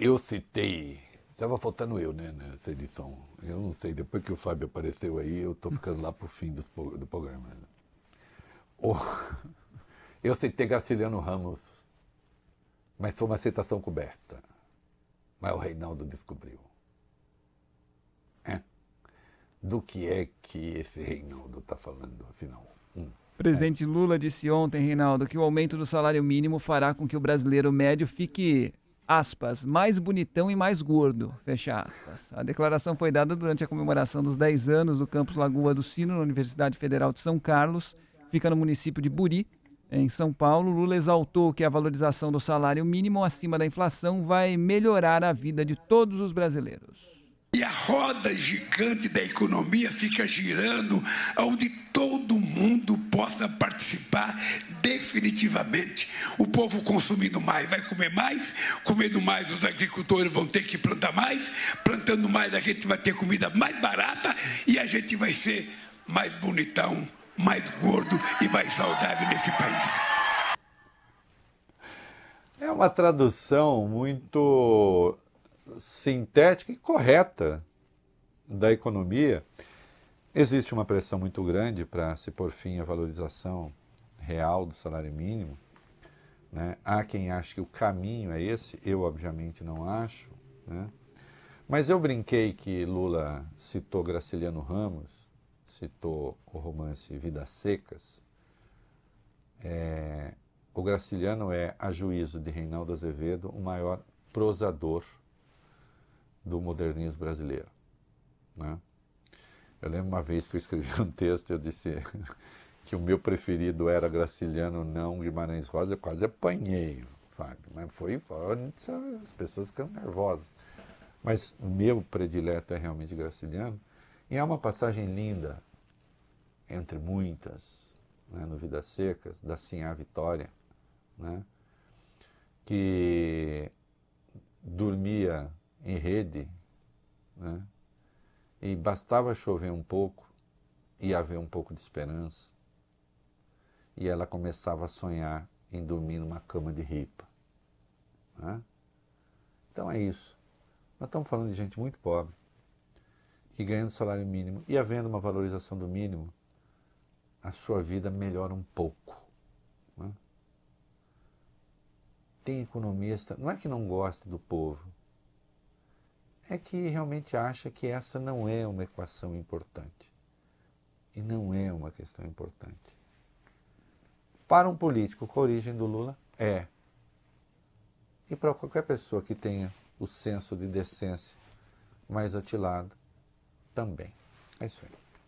eu citei. Estava faltando eu, né, nessa edição. Eu não sei, depois que o Fábio apareceu aí, eu estou ficando lá para o fim do, do programa. Oh, eu citei Garciliano Ramos, mas foi uma citação coberta. Mas o Reinaldo descobriu. É. Do que é que esse Reinaldo está falando, afinal? Hum. É. Presidente Lula disse ontem, Reinaldo, que o aumento do salário mínimo fará com que o brasileiro médio fique aspas, mais bonitão e mais gordo, fecha aspas. A declaração foi dada durante a comemoração dos 10 anos do campus Lagoa do Sino, na Universidade Federal de São Carlos, fica no município de Buri, em São Paulo. Lula exaltou que a valorização do salário mínimo acima da inflação vai melhorar a vida de todos os brasileiros. E a roda gigante da economia fica girando, onde todo mundo possa participar definitivamente. O povo consumindo mais vai comer mais, comendo mais os agricultores vão ter que plantar mais, plantando mais a gente vai ter comida mais barata e a gente vai ser mais bonitão, mais gordo e mais saudável nesse país. É uma tradução muito sintética e correta da economia. Existe uma pressão muito grande para se pôr fim à valorização real do salário mínimo. Né? Há quem ache que o caminho é esse, eu obviamente não acho. Né? Mas eu brinquei que Lula citou Graciliano Ramos, citou o romance Vidas Secas. É, o Graciliano é, a juízo de Reinaldo Azevedo, o maior prosador do modernismo brasileiro. Né? Eu lembro uma vez que eu escrevi um texto, e eu disse, que o meu preferido era Graciliano, não Guimarães Rosa, eu quase apanhei, Fábio. Mas foi, as pessoas ficam nervosas. Mas meu predileto é realmente Graciliano. E há é uma passagem linda, entre muitas, né, no Vidas Secas, da Sinhá Vitória, né, que dormia em rede, né, e bastava chover um pouco e haver um pouco de esperança e ela começava a sonhar em dormir numa cama de ripa. Né? Então é isso. Nós estamos falando de gente muito pobre, que ganhando salário mínimo e havendo uma valorização do mínimo, a sua vida melhora um pouco. Né? Tem economista, não é que não gosta do povo, é que realmente acha que essa não é uma equação importante. E não é uma questão importante. Para um político com a origem do Lula, é. E para qualquer pessoa que tenha o senso de decência mais atilado, também. É isso aí.